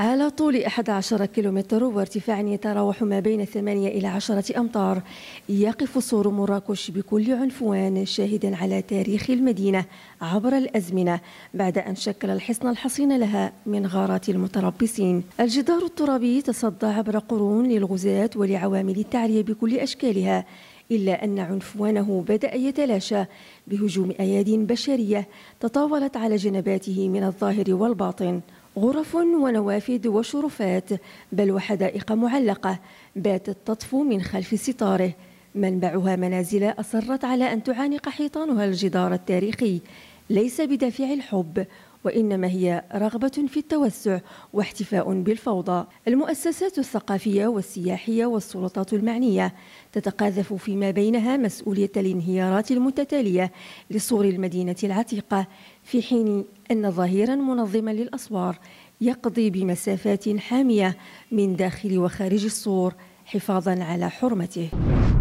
على طول 11 كيلومتر وارتفاع يتراوح ما بين 8 إلى 10 أمتار يقف سور مراكش بكل عنفوان شاهدا على تاريخ المدينة عبر الأزمنة بعد أن شكل الحصن الحصين لها من غارات المتربصين الجدار الترابي تصدى عبر قرون للغزاة ولعوامل التعرية بكل أشكالها إلا أن عنفوانه بدأ يتلاشى بهجوم أياد بشرية تطاولت على جنباته من الظاهر والباطن غرف ونوافذ وشرفات بل وحدائق معلقة باتت تطفو من خلف ستاره منبعها منازل أصرت على أن تعانق حيطانها الجدار التاريخي ليس بدافع الحب وإنما هي رغبة في التوسع واحتفاء بالفوضى المؤسسات الثقافية والسياحية والسلطات المعنية تتقاذف فيما بينها مسؤولية الانهيارات المتتالية لسور المدينة العتيقة في حين أن ظهيرا منظما للأسوار يقضي بمسافات حامية من داخل وخارج السور حفاظا على حرمته